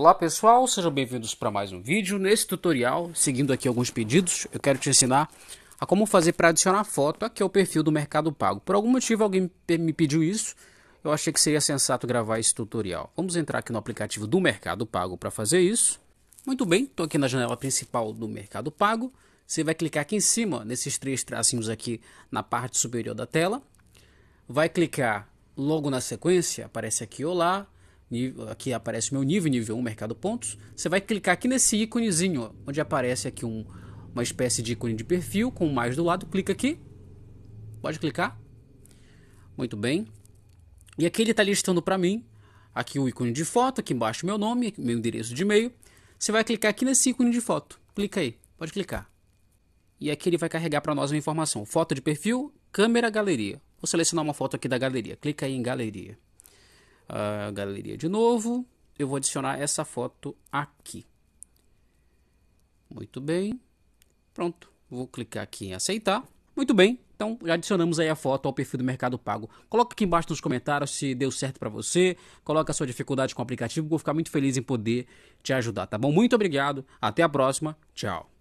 Olá pessoal, sejam bem-vindos para mais um vídeo. Nesse tutorial, seguindo aqui alguns pedidos, eu quero te ensinar a como fazer para adicionar foto aqui ao perfil do Mercado Pago. Por algum motivo alguém me pediu isso, eu achei que seria sensato gravar esse tutorial. Vamos entrar aqui no aplicativo do Mercado Pago para fazer isso. Muito bem, estou aqui na janela principal do Mercado Pago. Você vai clicar aqui em cima, nesses três tracinhos aqui na parte superior da tela. Vai clicar logo na sequência, aparece aqui Olá aqui aparece o meu nível, nível 1, mercado pontos. Você vai clicar aqui nesse íconezinho, onde aparece aqui um, uma espécie de ícone de perfil com mais do lado. Clica aqui. Pode clicar. Muito bem. E aqui ele está listando para mim aqui o ícone de foto, aqui embaixo meu nome, meu endereço de e-mail. Você vai clicar aqui nesse ícone de foto. Clica aí. Pode clicar. E aqui ele vai carregar para nós uma informação: foto de perfil, câmera, galeria. Vou selecionar uma foto aqui da galeria. Clica aí em galeria a galeria de novo. Eu vou adicionar essa foto aqui. Muito bem. Pronto. Vou clicar aqui em aceitar. Muito bem. Então, já adicionamos aí a foto ao perfil do Mercado Pago. Coloca aqui embaixo nos comentários se deu certo para você. Coloca a sua dificuldade com o aplicativo. Vou ficar muito feliz em poder te ajudar, tá bom? Muito obrigado. Até a próxima. Tchau.